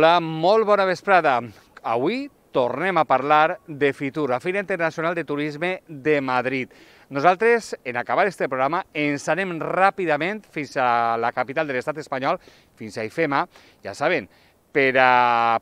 Hola, molt bona vesprada. Avui tornem a parlar de FITUR, la Fira Internacional de Turisme de Madrid. Nosaltres, en acabar este programa, ens anem ràpidament fins a la capital de l'estat espanyol, fins a IFEMA, ja saben, per a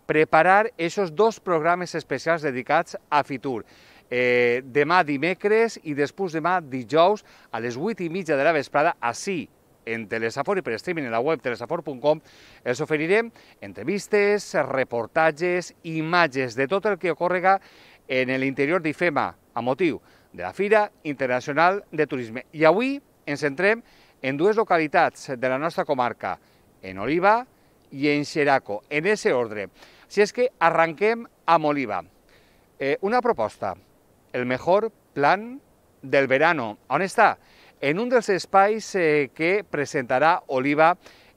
preparar aquests dos programes especials dedicats a FITUR. Eh, demà dimecres i després demà dijous a les 8 i mitja de la vesprada, així, en Telesafor i per streaming en la web telesafor.com els oferirem entrevistes, reportatges, imatges de tot el que ocorrega en l'interior d'IFEMA a motiu de la Fira Internacional de Turisme. I avui ens centrem en dues localitats de la nostra comarca, en Oliva i en Xeraco, en ese ordre. Si és que arranquem amb Oliva. Eh, una proposta, el millor plan del verano. On està? en un dels espais eh, que presentarà Oliva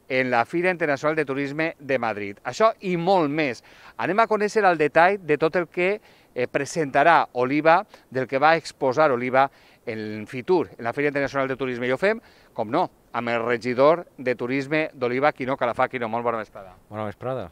en la Fira Internacional de Turisme de Madrid. Això i molt més. Anem a conèixer el detall de tot el que eh, presentarà Oliva, del que va exposar Oliva en Fitur, en la Fira Internacional de Turisme. I ho fem, com no, amb el regidor de Turisme d'Oliva, Quino Calafà. Quino, molt bona vesprada. Bona vesprada.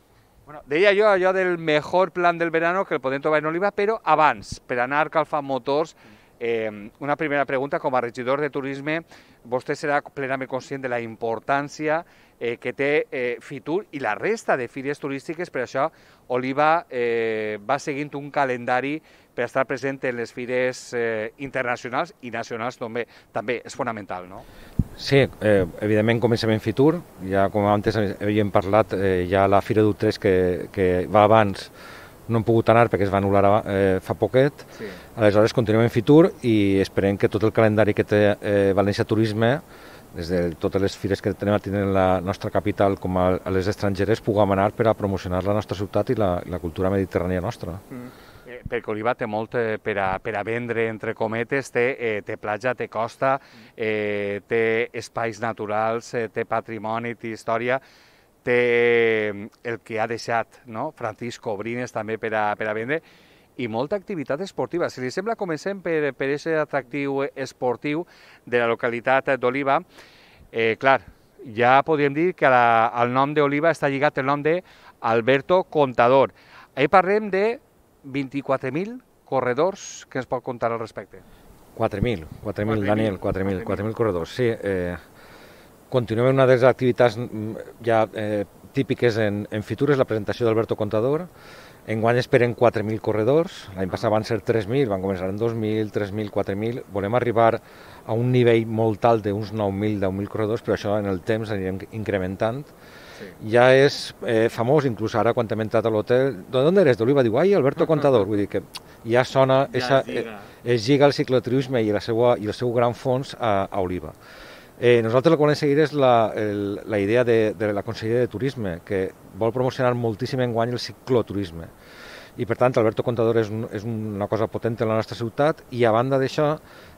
Bueno, deia jo allò del millor plan del verano que el podem trobar en Oliva, però abans, per anar a Calfa Motors, mm Eh, una primera pregunta, com a regidor de Turisme, vostè serà plenament conscient de la importància eh, que té eh, Fitur i la resta de fires turístiques, per això Oliva eh, va seguint un calendari per estar present en les fires eh, internacionals i nacionals també, també és fonamental, no? Sí, eh, evidentment comencem en Fitur, ja com abans havíem parlat, eh, ja la Fira d'Utres que, que va abans no hem pogut anar perquè es va anul·lar eh, fa poquet, sí Aleshores continuem en Fitur i esperem que tot el calendari que té eh, València Turisme des de totes les fires que tenem a tenir en la nostra capital com a, a les estrangeres puguem anar per a promocionar la nostra ciutat i la, la cultura mediterrània nostra. Mm eh, perquè Oliva té molt eh, per a, per a vendre, entre cometes, té, eh, té platja, té costa, mm. eh, té espais naturals, eh, té patrimoni, té història, té mm, el que ha deixat no? Francisco Brines també per a, per a vendre, i molta activitat esportiva. Si li sembla, comencem per, per aquest atractiu esportiu de la localitat d'Oliva. Eh, clar, ja podríem dir que la, al nom d'Oliva està lligat el nom d'Alberto Contador. Ahí parlem de 24.000 corredors. que ens pot contar al respecte? 4.000, 4.000, Daniel, 4.000, 4.000 corredors, sí. Eh, continuem una de les activitats mm, ja eh, típiques en, en Fitur, és la presentació d'Alberto Contador, Enguany esperen 4.000 corredors, l'any passat van ser 3.000, van començar en 2.000, 3.000, 4.000. Volem arribar a un nivell molt alt d'uns 9.000, 10.000 corredors, però això en el temps anirem incrementant. Sí. Ja és eh, famós, inclús ara quan hem entrat a l'hotel, d'on eres? D'Oliva? Diu, ai, Alberto Contador. Vull dir que ja sona, ja esa, es lliga. Eh, es lliga el cicloturisme i, la seva, i el seu gran fons a, a Oliva. Eh, nosaltres el que volem seguir és la, el, la idea de, de la Conselleria de Turisme, que vol promocionar moltíssim en guany el cicloturisme. I per tant, Alberto Contador és, un, és una cosa potent en la nostra ciutat i a banda d'això,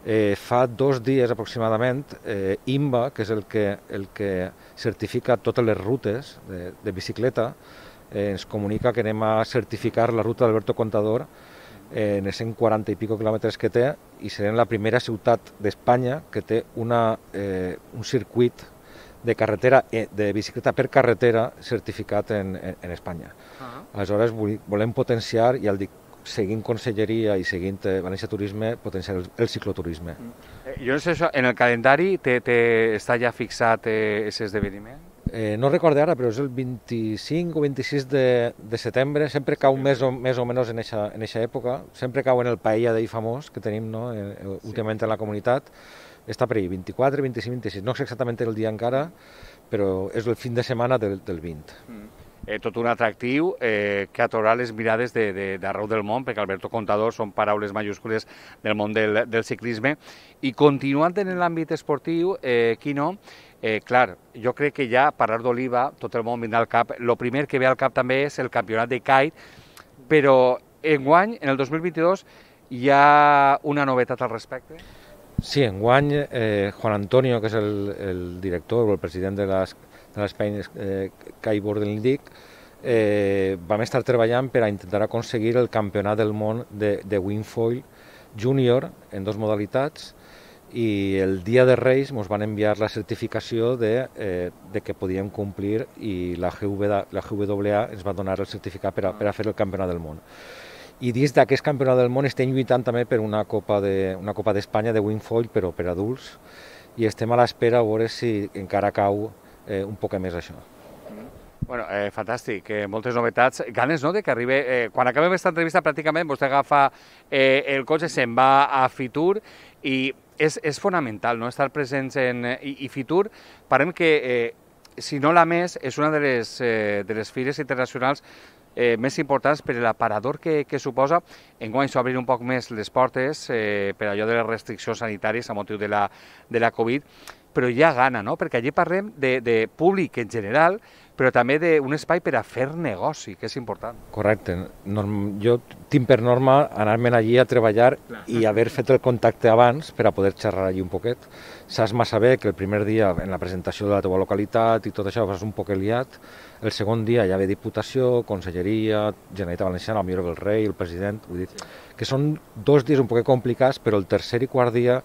eh, fa dos dies aproximadament, eh, IMBA, que és el que, el que certifica totes les rutes de, de bicicleta, eh, ens comunica que anem a certificar la ruta d'Alberto Contador eh, en els 140 i pico quilòmetres que té i serem la primera ciutat d'Espanya que té una, eh, un circuit de carretera eh, de bicicleta per carretera certificat en, en, en Espanya. Ah. Aleshores volem potenciar i el dic seguint conselleria i seguint eh, València Turisme, potenciar el, el cicloturisme. Mm. Eh, jo no sé, això, en el calendari te, te està ja fixat aquest eh, esdeveniment? eh, no recordo ara, però és el 25 o 26 de, de setembre, sempre cau sí. més o, més o menys en eixa, en eixa època, sempre cau en el paella d'ahir famós que tenim no? Eh, eh, sí. últimament en la comunitat, està per ahir, 24, 25, 26, no sé exactament el dia encara, però és el fin de setmana del, del 20. Mm eh, tot un atractiu eh, que atorarà les mirades d'arreu de, de, del món, perquè Alberto Contador són paraules majúscules del món del, del ciclisme. I continuant en l'àmbit esportiu, eh, no, eh, clar, jo crec que ja parlar d'oliva, tot el món vindrà al cap. El primer que ve al cap també és el campionat de kite, però enguany, en el 2022, hi ha una novetat al respecte? Sí, enguany eh, Juan Antonio, que és el, el director o el president de l'Espai eh, Kiteboarding League, eh, vam estar treballant per a intentar aconseguir el campionat del món de, de windfoil júnior en dues modalitats, i el dia de Reis ens van enviar la certificació de, eh, de que podíem complir i la, GW, la GWA ens va donar el certificat per a, per a fer el campionat del món. I dins d'aquest campionat del món estem lluitant també per una Copa de, una Copa d'Espanya de Windfoil, però per adults, i estem a l'espera a veure si encara cau eh, un poc més això. Bueno, eh, fantàstic, eh, moltes novetats. Ganes, no?, de que arribi... Eh, quan acabem aquesta entrevista, pràcticament, vostè agafa eh, el cotxe, se'n va a Fitur i és, és fonamental no? estar presents en eh, i, i Fitur. Parem que, eh, si no la més, és una de les, eh, de les fires internacionals eh, més importants per l'aparador que, que suposa. Enguany s'ha obrir un poc més les portes eh, per allò de les restriccions sanitàries a motiu de la, de la Covid, però ja gana, no? perquè allí parlem de, de públic en general, però també d'un espai per a fer negoci, que és important. Correcte. Norm, jo tinc per norma anar-me'n allí a treballar Clar. i haver fet el contacte abans per a poder xerrar allí un poquet. Saps massa bé que el primer dia en la presentació de la teva localitat i tot això vas un poquet liat, el segon dia ja ve Diputació, Conselleria, Generalitat Valenciana, el millor del rei, el president, vull dir, sí. que són dos dies un poquet complicats, però el tercer i quart dia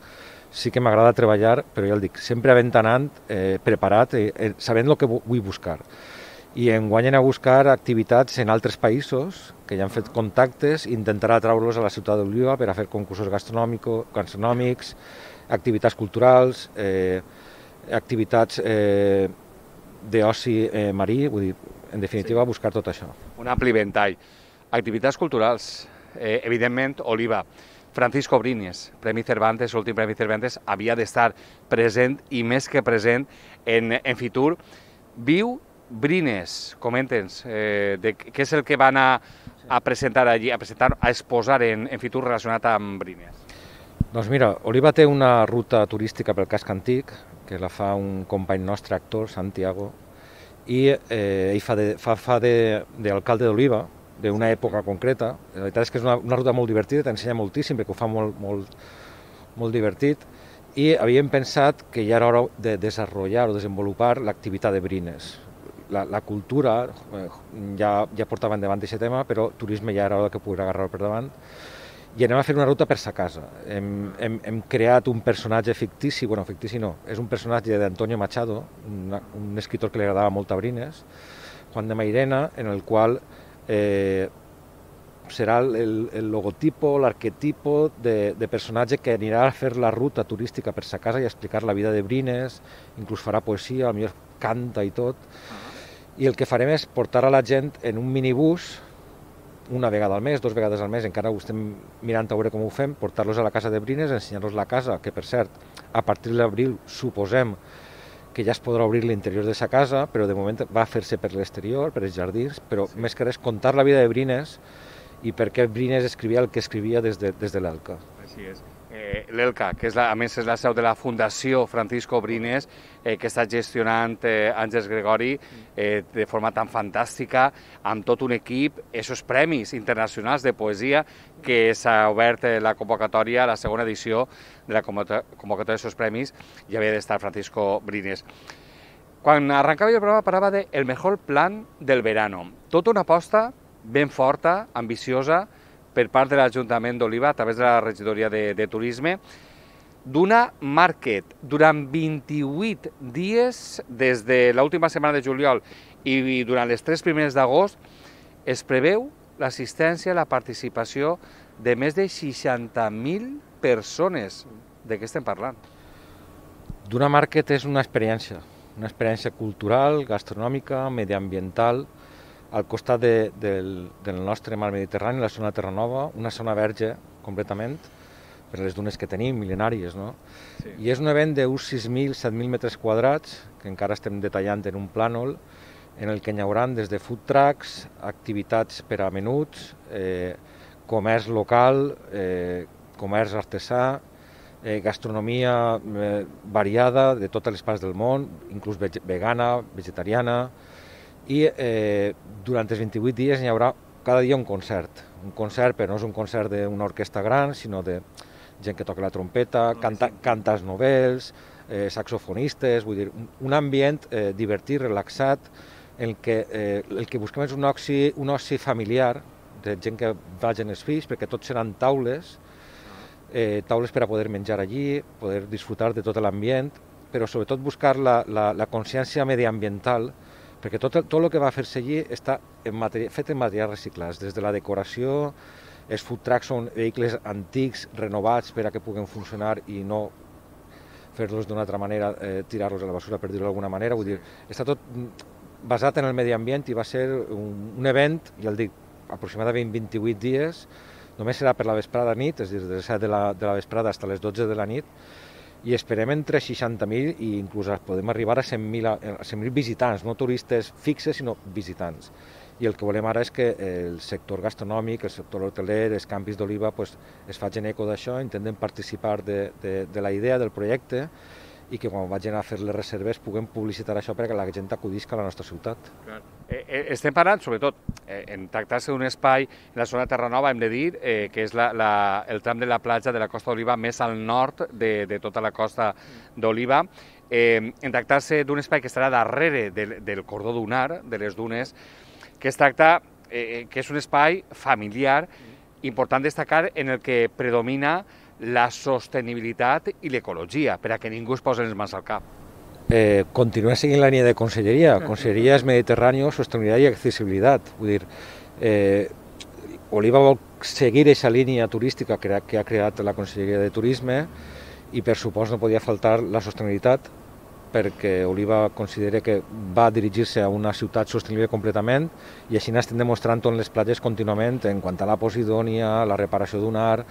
sí que m'agrada treballar, però ja el dic, sempre aventanant, eh, preparat, eh, eh sabent el que vull buscar. I en guanyen a buscar activitats en altres països que ja han fet contactes, intentarà atraure-los a la ciutat d'Oliva per a fer concursos gastronòmics, activitats culturals, eh, activitats eh, d'oci eh, marí, vull dir, en definitiva, sí. buscar tot això. Un ampli ventall. Activitats culturals, eh, evidentment, Oliva. Francisco Brines, Premi Cervantes, l'últim Premi Cervantes, havia d'estar present i més que present en, en Fitur. Viu Brines, comenta'ns, eh, de què és el que van a, a presentar allí, a presentar, a exposar en, en Fitur relacionat amb Brines? Doncs mira, Oliva té una ruta turística pel casc antic, que la fa un company nostre, actor, Santiago, i eh, ell fa d'alcalde d'Oliva, d'una època concreta. La veritat és que és una, una ruta molt divertida, t'ensenya moltíssim perquè ho fa molt, molt, molt divertit i havíem pensat que ja era hora de desenvolupar o desenvolupar l'activitat de Brines. La, la cultura eh, ja, ja portava endavant aquest tema, però turisme ja era hora que pogués agarrar per davant i anem a fer una ruta per sa casa. Hem, hem, hem creat un personatge fictici, bueno, fictici no, és un personatge d'Antonio Machado, una, un escritor que li agradava molt a Brines, Juan de Mairena, en el qual eh, serà el, el logotipo, l'arquetipo de, de personatge que anirà a fer la ruta turística per sa casa i explicar la vida de Brines, inclús farà poesia, a millor canta i tot. Ah. I el que farem és portar a la gent en un minibús, una vegada al mes, dos vegades al mes, encara ho estem mirant a veure com ho fem, portar-los a la casa de Brines, ensenyar-los la casa, que per cert, a partir d'abril, suposem, que ja es podrà obrir l'interior de sa casa, però de moment va fer-se per l'exterior, per els jardins, però sí. més que res contar la vida de Brines i per què Brines escrivia el que escrivia des de, des de l'Alca. Així és eh, l'ELCA, que és la, a més és la seu de la Fundació Francisco Brines, eh, que està gestionant eh, Àngels Gregori eh, de forma tan fantàstica, amb tot un equip, aquests premis internacionals de poesia que s'ha obert eh, la convocatòria, la segona edició de la convocatòria d'aquests premis, i havia d'estar Francisco Brines. Quan arrencava el programa parava de el mejor plan del verano. Tota una aposta ben forta, ambiciosa, per part de l'Ajuntament d'Oliva a través de la regidoria de, de Turisme d'una market durant 28 dies des de l'última setmana de juliol i, durant les tres primeres d'agost es preveu l'assistència i la participació de més de 60.000 persones. De què estem parlant? D'una market és una experiència, una experiència cultural, gastronòmica, mediambiental, al costat de, del, del nostre mar Mediterrani, la zona Terra Terranova, una zona verge completament, per les dunes que tenim, mil·lenàries, no? Sí. I és un event d'uns 6.000, 7.000 metres quadrats, que encara estem detallant en un plànol, en el que hi haurà des de food trucks, activitats per a menuts, eh, comerç local, eh, comerç artesà, eh, gastronomia eh, variada de totes les parts del món, inclús vegana, vegetariana, i eh, durant els 28 dies hi haurà cada dia un concert. Un concert, però no és un concert d'una orquestra gran, sinó de gent que toca la trompeta, ah, canta, cantes novells, eh, saxofonistes, vull dir, un ambient eh, divertit, relaxat, en el que, eh, el que busquem és un oci, un oci familiar, de gent que vagi els fills, perquè tots seran taules, eh, taules per a poder menjar allí, poder disfrutar de tot l'ambient, però sobretot buscar la, la, la consciència mediambiental, perquè tot tot el que va fer-se allí està en material, fet en materials reciclats, des de la decoració, els food trucks són vehicles antics, renovats, per a que puguen funcionar i no fer-los d'una altra manera, eh, tirar-los a la basura, per dir-ho d'alguna manera. Vull dir, està tot mm, basat en el medi ambient i va ser un, un event, ja el dic, aproximadament 28 dies, només serà per la vesprada nit, és a dir, des de la, de la vesprada fins a les 12 de la nit, i esperem entre 60.000 i inclús podem arribar a 100.000 100 visitants, no turistes fixes, sinó visitants. I el que volem ara és que el sector gastronòmic, el sector hoteler, els canvis d'oliva pues, es facin eco d'això, intentem participar de, de, de la idea del projecte i que quan vaig anar a fer les reserves puguem publicitar això perquè la gent acudisca a la nostra ciutat. Eh, eh, estem parlant, sobretot, eh, en tractar-se d'un espai en la zona de Terranova, hem de dir eh, que és la, la, el tram de la platja de la Costa d'Oliva més al nord de, de tota la costa d'Oliva, eh, en tractar-se d'un espai que estarà darrere del, del cordó dunar, de les dunes, que es tracta eh, eh que és un espai familiar mm. important destacar en el que predomina la sostenibilitat i l'ecologia, per a que ningú es posi les mans al cap. Eh, continua seguint la línia de conselleria. Conselleria és Mediterrani, Sostenibilitat i Accessibilitat. Vull dir, eh, Oliva vol seguir aquesta línia turística que, que ha creat la Conselleria de Turisme i per supost no podia faltar la sostenibilitat perquè Oliva considera que va dirigir-se a una ciutat sostenible completament i així n'estem demostrant en les platges contínuament en quant a la posidònia, la reparació d'un art,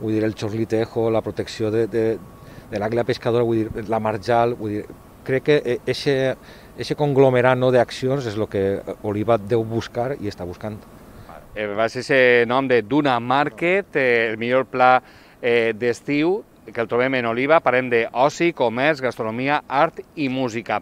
vull dir, el xorlitejo, la protecció de, de, de l'àguila pescadora, vull dir, la marjal, vull dir, crec que ese, eh, ese no, d'accions és el que Oliva deu buscar i està buscant. Eh, va ser el nom de Duna Market, eh, el millor pla d'estiu que el trobem en Oliva. Parlem d'oci, comerç, gastronomia, art i música.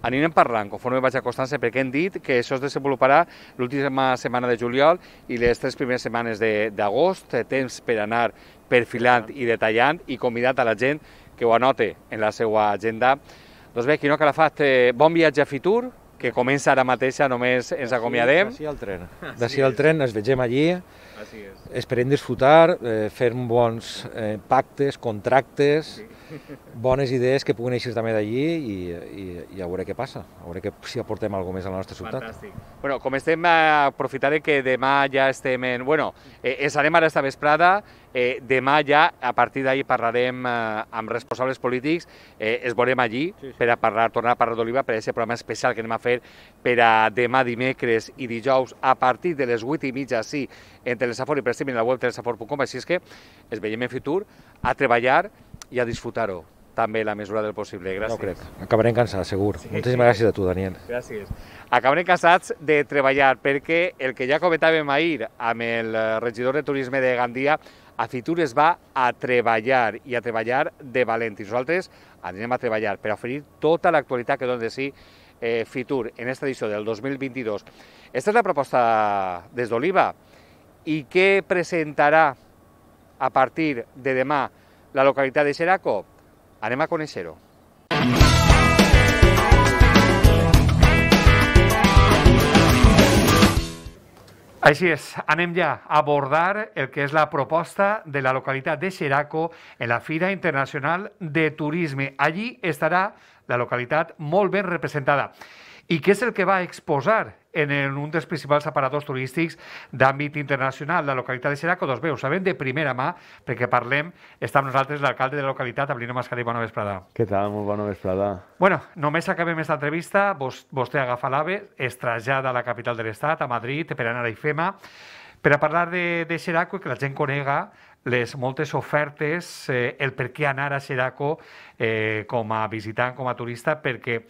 Anirem parlant conforme vaig acostant-se perquè hem dit que això es desenvoluparà l'última setmana de juliol i les tres primeres setmanes d'agost, eh, temps per anar perfilant i detallant i convidat a la gent que ho anote en la seva agenda. Doncs bé, Quino Calafat, eh, bon viatge a Fitur, que comença ara mateix, només ens acomiadem. D'ací al tren. D'ací al tren, ens vegem allí. Així és. Esperem disfrutar, eh, fer bons eh, pactes, contractes, sí bones idees que puguin eixir també d'allí i, i, i a veure què passa, a veure que, si aportem alguna més a la nostra ciutat. Fantàstic. Bueno, com estem, eh, aprofitaré que demà ja estem en... Bueno, eh, ens eh, anem ara esta vesprada, eh, demà ja, a partir d'ahir, parlarem eh, amb responsables polítics, eh, es veurem allí sí, sí. per a parlar, tornar a parlar d'Oliva, per a aquest programa especial que anem a fer per a demà dimecres i dijous a partir de les 8 i mitja, sí, en Telesafor i per a la web telesafor.com, així és que es veiem en futur a treballar i a disfrutar-ho també la mesura del possible. Gràcies. No crec. Acabarem cansats, segur. Sí. Moltíssimes gràcies a tu, Daniel. Gràcies. Acabarem cansats de treballar perquè el que ja comentàvem ahir amb el regidor de Turisme de Gandia, a Fitur es va a treballar i a treballar de valent. I nosaltres anirem a treballar per oferir tota l'actualitat que dona de si eh, Fitur en aquesta edició del 2022. Aquesta és la proposta des d'Oliva. I què presentarà a partir de demà la localitat de Seraco? Anem a conèixer-ho. Així és, anem ja a abordar el que és la proposta de la localitat de Xeraco en la Fira Internacional de Turisme. Allí estarà la localitat molt ben representada i que és el que va exposar en un dels principals aparadors turístics d'àmbit internacional, la localitat de Xeraco. Doncs bé, ho sabem de primera mà, perquè parlem, està amb nosaltres l'alcalde de la localitat, Avelino Mascarell, bona vesprada. Què tal? Molt bona vesprada. Bueno, només acabem aquesta entrevista, vos, vostè agafa l'AVE, es trasllada a la capital de l'Estat, a Madrid, per anar a IFEMA, per a parlar de, de Xeraco i que la gent conega les moltes ofertes, eh, el per què anar a Xeraco eh, com a visitant, com a turista, perquè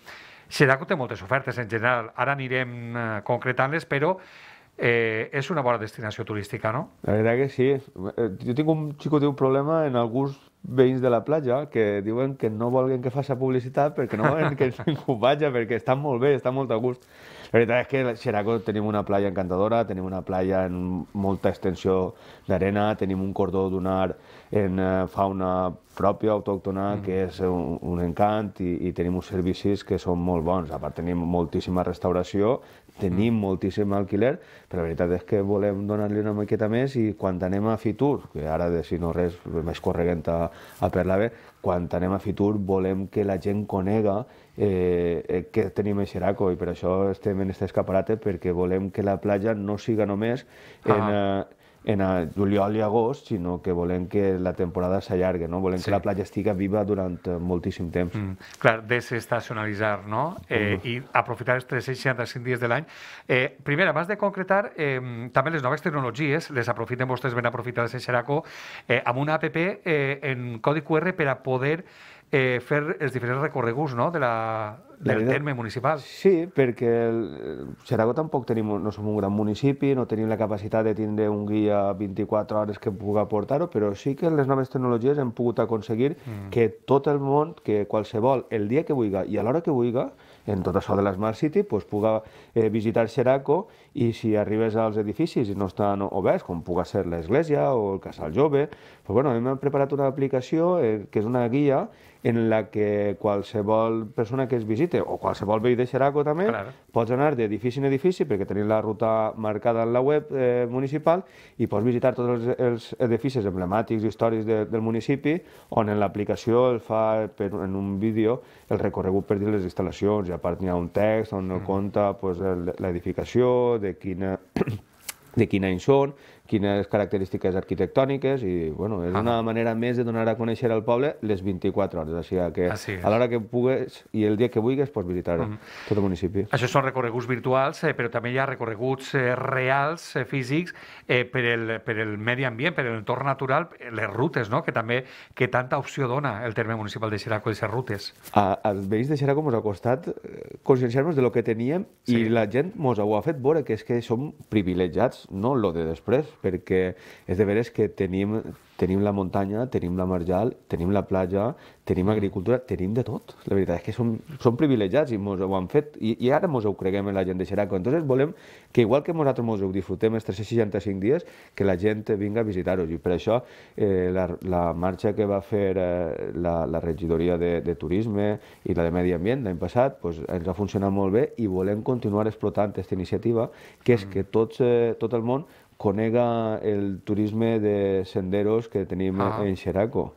Xeraco té moltes ofertes en general. Ara anirem eh, concretant-les, però Eh, és una bona destinació turística, no? La veritat que sí. Eh, jo tinc un xicotiu un problema en alguns veïns de la platja que diuen que no volen que faci publicitat perquè no volen que ningú vagi, perquè està molt bé, està molt a gust. La veritat és que a Xeraco tenim una platja encantadora, tenim una platja en molta extensió d'arena, tenim un cordó dunar en eh, fauna pròpia, autòctona, mm. que és un, un encant i, i tenim uns servicis que són molt bons. A part, tenim moltíssima restauració tenim moltíssim alquiler, però la veritat és que volem donar-li una miqueta més i quan anem a Fitur, que ara de si no res més correguent a, a Perlave, quan anem a Fitur volem que la gent conega eh, eh que tenim a Xeraco i per això estem en aquest escaparate perquè volem que la platja no siga només ah. en... Eh, en juliol i agost, sinó que volem que la temporada s'allargui, no? volem sí. que la platja estigui viva durant eh, moltíssim temps. Mm, clar, desestacionalitzar no? eh, mm. i aprofitar els 365 dies de l'any. Eh, primer, abans de concretar, eh, també les noves tecnologies, les aprofiten vostès ben aprofitades en Xeraco, eh, amb una app eh, en codi QR per a poder eh, fer els diferents recorreguts no? de la, del de terme municipal. Sí, perquè el, Xaragó tampoc tenim, no som un gran municipi, no tenim la capacitat de tindre un guia 24 hores que puga portar-ho, però sí que les noves tecnologies hem pogut aconseguir mm. que tot el món, que qualsevol, el dia que vulgui i a l'hora que vulgui, en tot això de la Smart City, pues, puga eh, visitar Xeraco i si arribes als edificis i no estan oberts, com puga ser l'església o el casal jove, pues, bueno, hem preparat una aplicació eh, que és una guia en la que qualsevol persona que es visite, o qualsevol veí de Xeraco també, claro. pots anar d'edifici en edifici, perquè tenim la ruta marcada en la web eh, municipal, i pots visitar tots els, els edificis emblemàtics, i històrics de, del municipi, on en l'aplicació el fa per, en un vídeo el recorregut per dir les instal·lacions, i a part hi ha un text on el mm. conta pues, l'edificació, de quina de quin any són, quines característiques arquitectòniques i, bueno, és ah. una manera més de donar a conèixer al poble les 24 hores, així que Així a l'hora que pugues i el dia que vulguis pots visitar mm. tot el municipi. Això són recorreguts virtuals, eh, però també hi ha recorreguts eh, reals, eh, físics, eh, per, el, per el medi ambient, per l'entorn natural, les rutes, no?, que també que tanta opció dona el terme municipal de Xeraco, ser rutes. A, als veïns de Xeraco ens ha costat eh, conscienciar-nos de lo que teníem sí. i la gent ens ho ha fet veure, que és que som privilegiats, no lo de després, perquè és de veres que tenim, tenim la muntanya, tenim la marjal, tenim la platja, tenim agricultura, tenim de tot. La veritat és que som, som privilegiats i mos ho han fet, i, i ara mos ho creguem en la gent de Xeraco. Entonces volem que igual que nosaltres mos ho disfrutem els 365 dies, que la gent vinga a visitar-nos. I per això eh, la, la marxa que va fer eh, la, la regidoria de, de Turisme i la de Medi Ambient l'any passat pues, ens ha funcionat molt bé i volem continuar explotant aquesta iniciativa, que és mm. que tots, eh, tot el món conega el turisme de senderos que tenim ah. en Xeraco.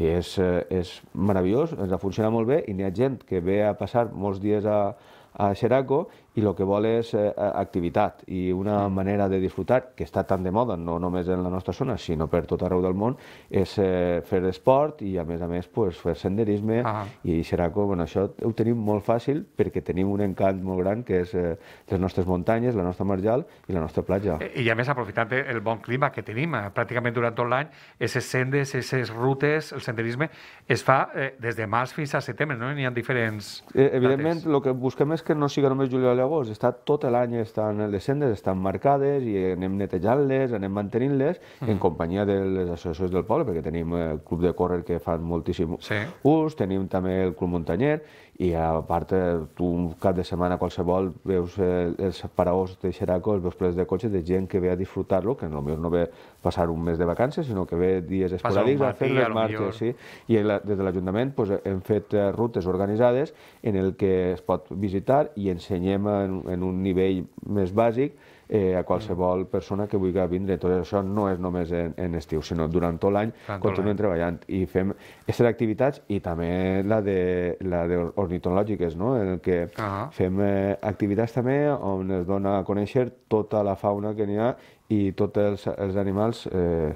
I és, eh, és meravellós, ens funciona molt bé i n'hi ha gent que ve a passar molts dies a, a Xeraco i el que vol és eh, activitat i una manera de disfrutar, que està tan de moda, no només en la nostra zona, sinó per tot arreu del món, és eh, fer esport i, a més a més, pues, fer senderisme ah. i Xeraco, bueno, això ho tenim molt fàcil perquè tenim un encant molt gran que és eh, les nostres muntanyes, la nostra marjal i la nostra platja. I, eh, i a més, aprofitant el bon clima que tenim eh, pràcticament durant tot l'any, aquestes sendes, aquestes rutes, el senderisme, es fa eh, des de març fins a setembre, no? N'hi ha diferents... Eh, evidentment, el que busquem és que no siga només juliol l'agost està tot l'any, estan les sendes estan marcades i anem netejant-les, anem mantenint-les, mm. -hmm. en companyia de les associacions del poble, perquè tenim eh, el club de córrer que fan moltíssim sí. ús, tenim també el club muntanyer, i a part eh, tu un cap de setmana qualsevol veus eh, els paraós de Xeraco, els veus ples de cotxes, de gent que ve a disfrutar-lo, que potser no ve passar un mes de vacances, sinó que ve dies esporàdics a fer les marxes. Sí. I la, des de l'Ajuntament pues, hem fet eh, rutes organitzades en el que es pot visitar i ensenyem en, en un nivell més bàsic eh, a qualsevol persona que vulgui vindre. Tot això no és només en, en estiu, sinó durant tot l'any continuem treballant i fem aquestes activitats i també la de, la de ornitològiques, no? en què uh ah. -huh. fem eh, activitats també on es dona a conèixer tota la fauna que n'hi ha i tots els, els animals, eh,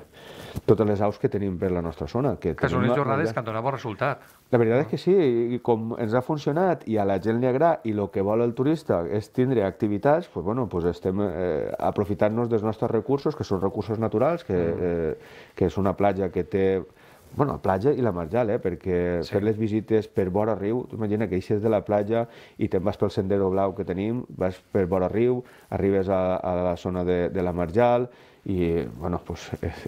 totes les aus que tenim per la nostra zona. Que, que són les jornades una... que han donat bon resultat. La veritat és que sí, i com ens ha funcionat i a la gent li agrada i el que vol el turista és tindre activitats, doncs, bueno, doncs estem eh, aprofitant-nos dels nostres recursos, que són recursos naturals, que, mm. eh, que és una platja que té bueno, platja i la marjal, eh? perquè sí. fer les visites per vora riu, tu imagina que eixes de la platja i te'n vas pel sendero blau que tenim, vas per vora riu, arribes a, a la zona de, de la marjal, i bueno, pues,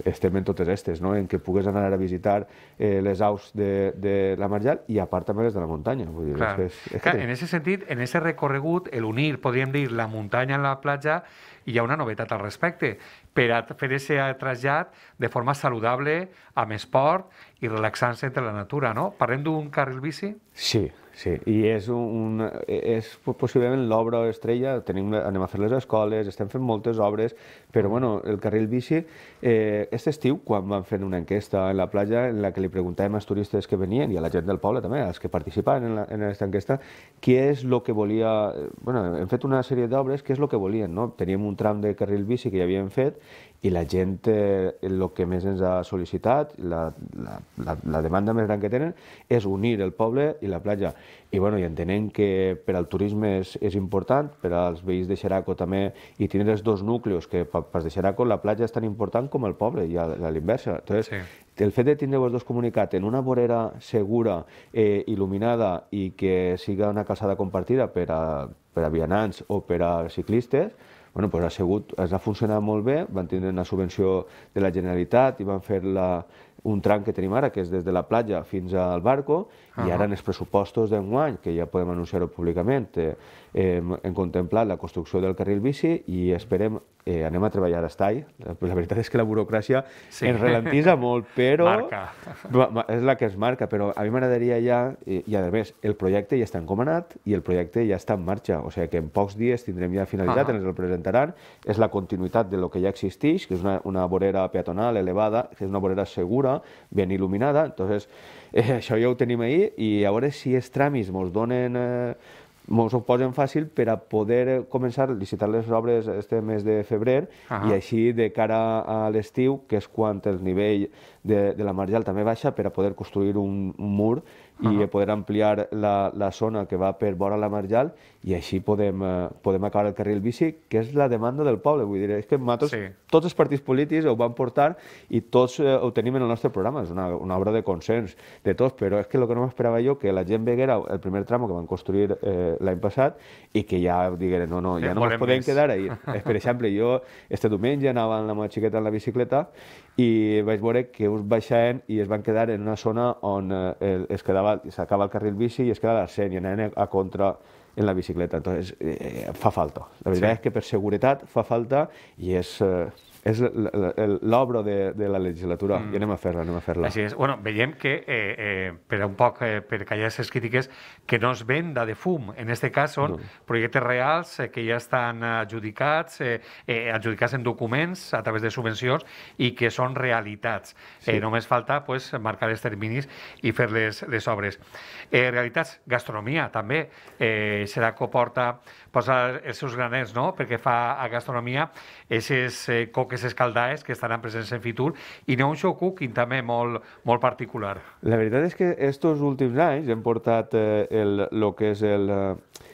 estem en totes aquestes, no? en què pugues anar a visitar eh, les aus de, de la marjal i a part també les de la muntanya. Vull dir, Clar. És, és Clar, en aquest sentit, en aquest recorregut, el unir, podríem dir, la muntanya a la platja, hi ha una novetat al respecte, per a fer aquest trasllat de forma saludable, amb esport i relaxant-se entre la natura, no? Parlem d'un carril bici? Sí, Sí, i és, un, és possiblement l'obra estrella, tenim, anem a fer les escoles, estem fent moltes obres, però bueno, el carril bici, eh, aquest estiu, quan van fer una enquesta en la platja, en la que li preguntàvem als turistes que venien, i a la gent del poble també, als que participaven en, la, en aquesta enquesta, què és el que volia... Eh, bueno, hem fet una sèrie d'obres, què és el que volien, no? Teníem un tram de carril bici que ja havíem fet, i la gent eh, el que més ens ha sol·licitat, la, la, la, la demanda més gran que tenen, és unir el poble i la platja. I, bueno, i entenem que per al turisme és, és important, per als veïns de Xeraco també, i tenir els dos nuclis, que per als de Xeraco la platja és tan important com el poble, i a, a l'inversa. Entonces, sí. el fet de tindre els dos comunicats en una vorera segura, eh, il·luminada i que siga una calçada compartida per a, per a vianants o per a ciclistes, bueno, pues ha sigut, es va funcionar molt bé, van tindre una subvenció de la Generalitat i van fer la, un tram que tenim ara, que és des de la platja fins al barco, uh -huh. i ara en els pressupostos d'enguany, que ja podem anunciar-ho públicament, eh, hem, hem contemplat la construcció del carril bici i esperem, eh, anem a treballar a estall. La, la veritat és que la burocràcia sí. ens ralentitza molt, però... Marca. És la que es marca, però a mi m'agradaria ja... I, I, a més, el projecte ja està encomanat i el projecte ja està en marxa, o sigui que en pocs dies tindrem ja finalitat, ens el presentaran. És la continuïtat de lo que ja existeix, que és una, una vorera peatonal elevada, que és una vorera segura, ben il·luminada, entonces eh, això ja ho tenim ahir i a veure si els tràmits ens donen eh, ens ho posen fàcil per a poder eh, començar a licitar les obres este mes de febrer ah. i així de cara a l'estiu, que és quan el nivell de, de la marjal també baixa, per a poder construir un, un mur i uh -huh. poder ampliar la, la zona que va per vora la Marjal i així podem, eh, podem acabar el carril bici, que és la demanda del poble. Vull dir, és que Matos, sí. tots els partits polítics ho van portar i tots eh, ho tenim en el nostre programa. És una, una obra de consens de tots, però és que el que no m'esperava jo, que la gent veguera el primer tramo que van construir eh, l'any passat i que ja digueren, no, no, sí, ja no ens podem més. quedar ahí. per exemple, jo este diumenge anava amb la meva xiqueta en la bicicleta i vaig veure que us baixaven i es van quedar en una zona on eh, es quedava, s'acaba el carril bici i es queda l'Arsen i anaven a contra en la bicicleta. Entonces, eh, fa falta. La veritat sí. és que per seguretat fa falta i és... Eh, és l'obra de, de la legislatura mm. i anem a fer-la, anem a fer-la. Així és. Bueno, veiem que, eh, eh, per un poc, eh, per callar les crítiques, que no es venda de fum. En aquest cas són no. projectes reals eh, que ja estan adjudicats, eh, eh, adjudicats en documents a través de subvencions i que són realitats. Sí. Eh, només falta pues, marcar els terminis i fer les, les obres. Eh, realitats, gastronomia també. Eh, serà que porta, posa els seus granets, no? perquè fa a gastronomia aquestes eh, coques aquestes caldaes que estaran presents en Fitur i no un show cooking també molt, molt particular. La veritat és que estos últims anys hem portat eh, el, lo que és el... Eh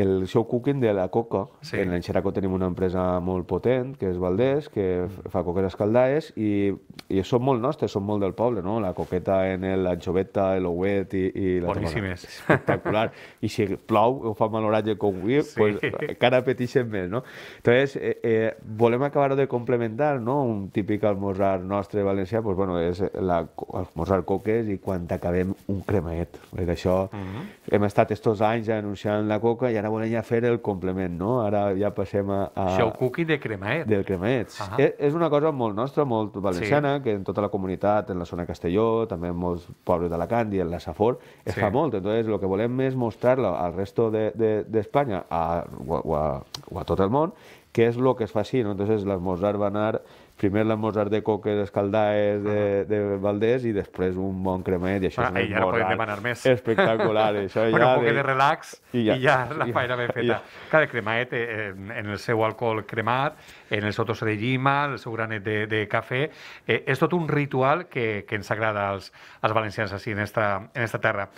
el show cooking de la Coca. Sí. En el Xeraco tenim una empresa molt potent, que és Valdés, que mm. fa coques escaldades, i, i són molt nostres, són molt del poble, no? La coqueta en el, l'anxoveta, l'ouet i, i la Boníssimes. Espectacular. I si plou ho fa mal horatge com avui, sí. pues, encara petixen més, no? Entonces, eh, eh, volem acabar de complementar, no? Un típic almorzar nostre valencià, pues, bueno, és la, almorzar coques i quan acabem un cremaet. Per això, uh mm-hmm. -huh. hem estat estos anys anunciant la coca i ara ara volem ja fer el complement, no? Ara ja passem a... a... Show cookie de cremaet. Del cremet. Uh eh, -huh. És una cosa molt nostra, molt valenciana, sí. que en tota la comunitat, en la zona de Castelló, també en molts pobles d'Alacant i en la Safor, es sí. fa molt. Entonces, el que volem és mostrar-la al resto d'Espanya de, de, o, o a, o a tot el món, que és el que es fa així, no? Entonces l'esmorzar va anar, primer l'esmorzar de coques escaldades de, ah. de Valdés i després un bon cremet, i això ah, és un ja no demanar més. espectacular. Això bueno, ja un de, de relax i ja, i ja la paella ben feta. Ja. Clar, el cremet, eh, en el seu alcohol cremat, en el sotos de llima, el seu granet de, de cafè, eh, és tot un ritual que, que ens agrada als, als valencians així, en esta, en esta terra.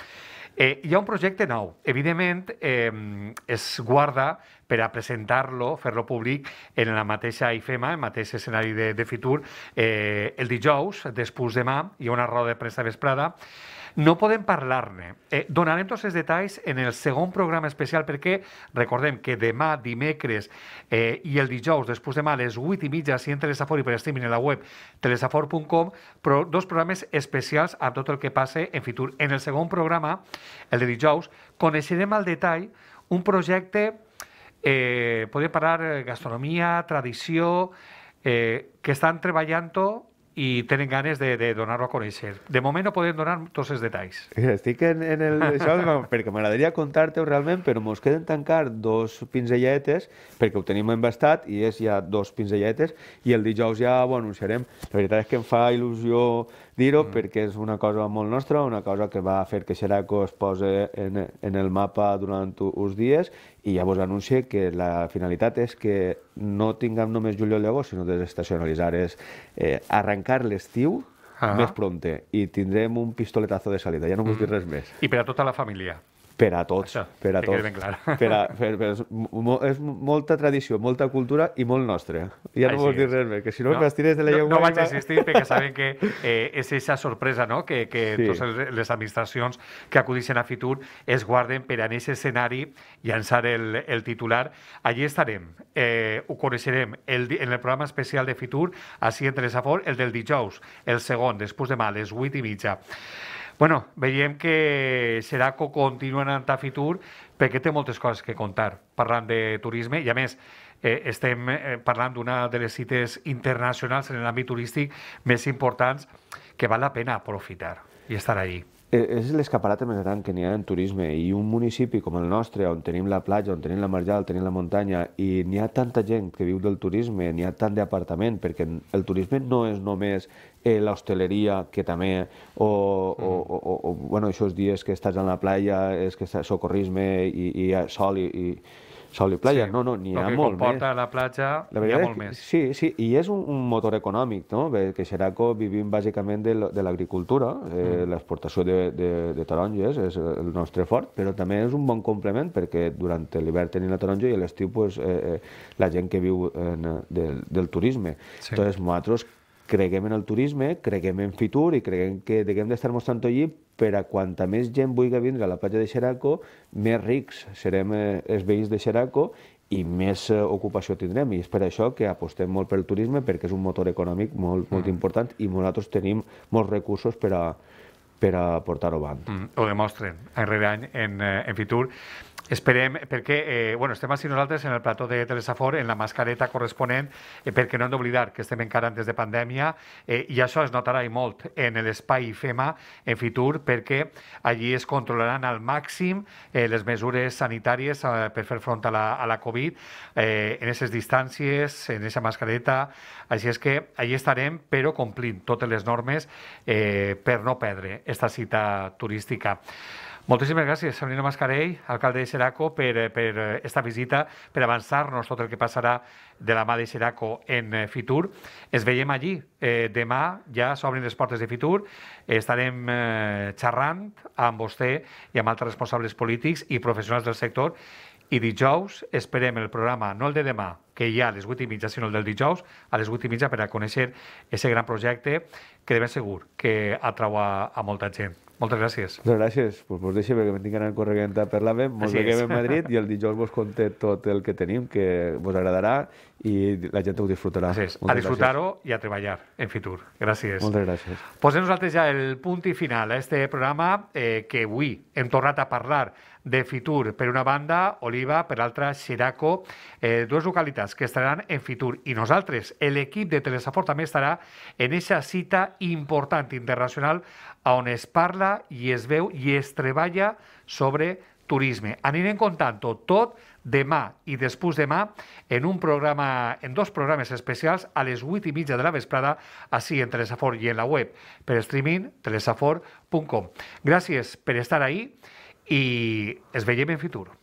Eh, hi ha un projecte nou. Evidentment, eh, es guarda per a presentar-lo, fer-lo públic en la mateixa IFEMA, el mateix escenari de, de Fitur, eh, el dijous, després demà, hi ha una roda de premsa vesprada, no podem parlar-ne. Eh, donarem tots els detalls en el segon programa especial perquè recordem que demà, dimecres eh, i el dijous, després demà, a les 8 i mitja, si en Telesafor i per streaming en la web telesafor.com, però dos programes especials amb tot el que passe en Fitur. En el segon programa, el de dijous, coneixerem al detall un projecte eh, poder parar eh, gastronomia, tradició, eh, que estan treballant i tenen ganes de, de donar-ho a conèixer. De moment no podem donar tots els detalls. Estic en, en el, això perquè m'agradaria contar-te realment, però mos queden tancar dos pinzelletes, perquè ho tenim embastat i és ja dos pinzelletes, i el dijous ja ho anunciarem. La veritat és que em fa il·lusió dir-ho mm. perquè és una cosa molt nostra, una cosa que va fer que Xeraco es posi en, en el mapa durant uns dies i ja vos anuncie que la finalitat és que no tinguem només juliol i agost, sinó desestacionalitzar, és eh, arrencar l'estiu ah. més prompte i tindrem un pistoletazo de salida, ja no mm. dir res més. I per a tota la família per a tots. Això, per a tots. Clar. Per a, per, per, és, mo, és molta tradició, molta cultura i molt nostre. Ja no Així vols dir res més, que si no, no tires de la llengua... No, no vaig insistir perquè saben que eh, és aquesta sorpresa no? que, que sí. totes les administracions que acudixen a Fitur es guarden per a aquest escenari llançar el, el titular. Allí estarem, eh, ho coneixerem el, en el programa especial de Fitur, així entre les a el del dijous, el segon, després demà, a les 8 i mitja. Bueno, veiem que Seraco continua en a perquè té moltes coses que contar parlant de turisme i, a més, eh, estem eh, parlant d'una de les cites internacionals en l'àmbit turístic més importants que val la pena aprofitar i estar allà. Eh, és l'escaparate més gran que n'hi ha en turisme i un municipi com el nostre, on tenim la platja, on tenim la marjal, tenim la muntanya, i n'hi ha tanta gent que viu del turisme, n'hi ha tant d'apartament, perquè el turisme no és només eh, l'hostaleria, que també, o, mm. o, o, o, o bueno, aquests dies que estàs a la platja, és que socorrisme i, i sol i, i sol i platja. Sí. No, no, n'hi ha molt més. El que la platja la n'hi ha molt més. Sí, sí, i és un, un motor econòmic, no? que Xeraco vivim bàsicament de, de l'agricultura, eh, mm. l'exportació de, de, de taronges és el nostre fort, però també és un bon complement perquè durant l'hivern tenim la taronja i a l'estiu pues, eh, eh, la gent que viu en, del, del turisme. Sí. Entonces, nosaltres creguem en el turisme, creguem en Fitur i creguem que haguem d'estar mostrant allí per a quanta més gent vulgui vindre a la platja de Xeraco, més rics serem eh, els veïns de Xeraco i més eh, ocupació tindrem. I és per això que apostem molt pel turisme, perquè és un motor econòmic molt, molt mm. important i nosaltres tenim molts recursos per a, per a portar-ho avant. Mm, ho demostren any rere any en, eh, en Fitur. Esperem, perquè eh, bueno, estem així nosaltres en el plató de Telesafor, en la mascareta corresponent, eh, perquè no hem d'oblidar que estem encara antes de pandèmia, eh, i això es notarà i molt en l'espai IFEMA, en Fitur, perquè allí es controlaran al màxim eh, les mesures sanitàries eh, per fer front a la, a la Covid, eh, en aquestes distàncies, en aquesta mascareta, així és que allí estarem, però complint totes les normes eh, per no perdre aquesta cita turística. Moltíssimes gràcies, Sabrina Mascarell, alcalde de Seraco, per, eh, per eh, esta visita, per avançar-nos tot el que passarà de la mà de Seraco en eh, Fitur. Es veiem allí. Eh, demà ja s'obrin les portes de Fitur. Estarem eh, xerrant amb vostè i amb altres responsables polítics i professionals del sector i dijous esperem el programa, no el de demà, que hi ha a les 8 i mitja, sinó el del dijous, a les 8 i mitja per a conèixer aquest gran projecte que de ben segur que atrau a, a molta gent. Moltes gràcies. Moltes gràcies. Pues vos deixo perquè m'he d'anar anar correguent a per l'AVE. Mos veiem a Madrid i el dijous vos conté tot el que tenim, que vos agradarà i la gent ho disfrutarà. Gràcies. a disfrutar-ho i a treballar en Fitur. Gràcies. Moltes gràcies. Posem nosaltres ja el punt i final a este programa eh, que avui hem tornat a parlar de Fitur, per una banda, Oliva, per l'altra, Xeraco, eh, dues localitats que estaran en Fitur. I nosaltres, l'equip de Telesafor també estarà en aquesta cita important internacional on es parla i es veu i es treballa sobre turisme. Anirem contant-ho tot, tot demà i després demà en un programa, en dos programes especials a les 8 i mitja de la vesprada, així en Telesafor i en la web, per streaming telesafor.com. Gràcies per estar ahí i es veiem en futur.